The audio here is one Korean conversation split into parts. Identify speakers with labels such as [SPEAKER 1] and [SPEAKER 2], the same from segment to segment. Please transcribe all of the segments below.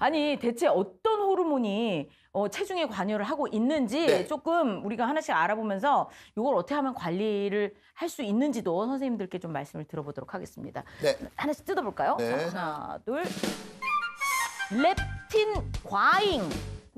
[SPEAKER 1] 아니 대체 어떤 호르몬이 어, 체중에 관여를 하고 있는지 네. 조금 우리가 하나씩 알아보면서 이걸 어떻게 하면 관리를 할 수 있는지도 선생님들께 좀 말씀을 들어보도록 하겠습니다. 네. 하나씩 뜯어볼까요? 네. 자, 하나,
[SPEAKER 2] 둘. 렙틴 과잉.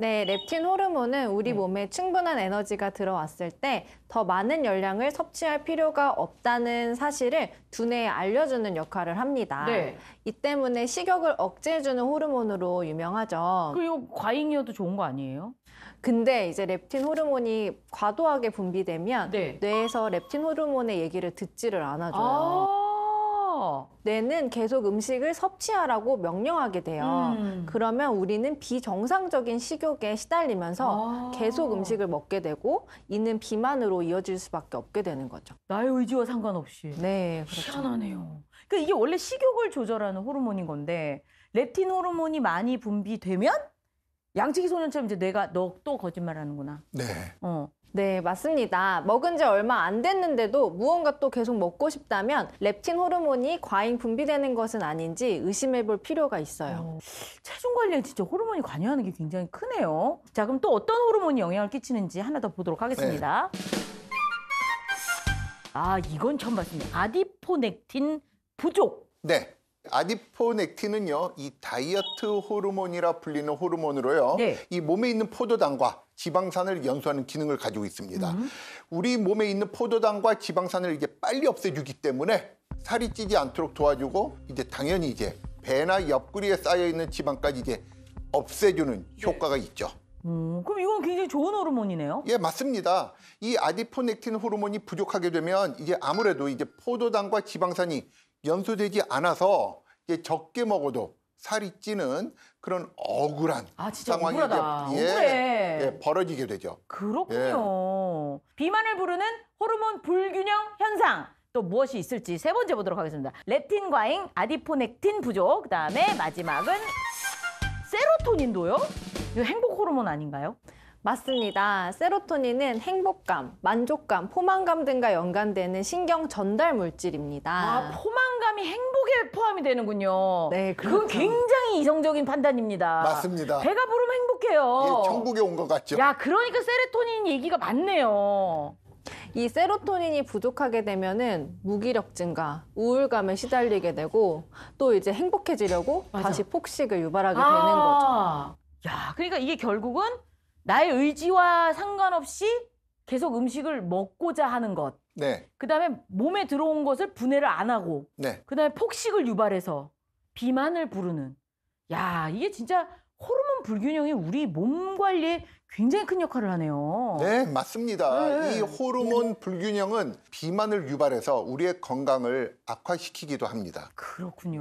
[SPEAKER 2] 네, 렙틴 호르몬은 우리 네. 몸에 충분한 에너지가 들어왔을 때 더 많은 열량을 섭취할 필요가 없다는 사실을 두뇌에 알려주는 역할을 합니다. 네. 이 때문에 식욕을 억제해주는 호르몬으로 유명하죠. 그리고 과잉이어도 좋은 거 아니에요? 근데 이제 렙틴 호르몬이 과도하게 분비되면 네. 뇌에서 렙틴 호르몬의 얘기를 듣지를 않아줘요. 아 뇌는 계속 음식을 섭취하라고 명령하게 돼요. 음. 그러면 우리는 비정상적인 식욕에 시달리면서 아. 계속 음식을 먹게 되고 이는 비만으로 이어질 수밖에 없게 되는 거죠.
[SPEAKER 1] 나의 의지와 상관없이. 네, 그렇죠. 희한하네요. 그러니까 이게 원래 식욕을 조절하는 호르몬인 건데 렙틴 호르몬이 많이 분비되면 양치기 소년처럼 이제 내가 너 또 거짓말하는구나. 네. 어.
[SPEAKER 2] 네, 맞습니다. 먹은 지 얼마 안 됐는데도 무언가 또 계속 먹고 싶다면 렙틴 호르몬이 과잉 분비되는 것은 아닌지 의심해 볼 필요가 있어요. 어,
[SPEAKER 1] 체중 관리에 진짜 호르몬이 관여하는 게 굉장히 크네요. 자, 그럼 또 어떤 호르몬이 영향을 끼치는지 하나 더 보도록
[SPEAKER 3] 하겠습니다. 네. 아, 이건 처음 봤습니다. 아디포넥틴 부족. 네. 아디포넥틴은요, 이 다이어트 호르몬이라 불리는 호르몬으로요, 네. 이 몸에 있는 포도당과 지방산을 연소하는 기능을 가지고 있습니다. 음. 우리 몸에 있는 포도당과 지방산을 이제 빨리 없애주기 때문에 살이 찌지 않도록 도와주고 이제 당연히 이제 배나 옆구리에 쌓여 있는 지방까지 이제 없애주는 네. 효과가 있죠. 음, 그럼 이건 굉장히 좋은 호르몬이네요? 예, 맞습니다. 이 아디포넥틴 호르몬이 부족하게 되면 이제 아무래도 이제 포도당과 지방산이 연소되지 않아서 이제 적게 먹어도 살이 찌는 그런 억울한 아, 상황이 억울 예, 예, 벌어지게 되죠.
[SPEAKER 1] 그렇군요. 예. 비만을 부르는 호르몬 불균형 현상. 또 무엇이 있을지 세 번째 보도록 하겠습니다. 렙틴 과잉, 아디포넥틴 부족, 그다음에 마지막은
[SPEAKER 2] 세로토닌도요? 이거 행복 호르몬 아닌가요? 맞습니다. 세로토닌은 행복감, 만족감, 포만감 등과 연관되는 신경 전달 물질입니다. 아, 포만감이 행복에 포함이 되는군요. 네, 그렇죠. 그건 굉장히 이성적인 판단입니다.
[SPEAKER 3] 맞습니다. 배가
[SPEAKER 2] 부르면 행복해요. 예, 천국에 온 것 같죠. 야, 그러니까 세로토닌 얘기가 맞네요. 이 세로토닌이 부족하게 되면은 무기력 증과 우울감에 시달리게 되고 또 이제 행복해지려고 맞아. 다시 폭식을 유발하게 아. 되는 거죠.
[SPEAKER 1] 야, 그러니까 이게 결국은
[SPEAKER 2] 나의 의지와 상관없이
[SPEAKER 1] 계속 음식을 먹고자 하는 것. 네. 그다음에 몸에 들어온 것을 분해를 안 하고. 네. 그다음에 폭식을 유발해서 비만을 부르는. 야, 이게 진짜 호르몬 불균형이 우리 몸 관리에 굉장히 큰 역할을 하네요.
[SPEAKER 3] 네, 맞습니다. 네. 이 호르몬 불균형은 비만을 유발해서 우리의 건강을 악화시키기도 합니다.
[SPEAKER 1] 그렇군요.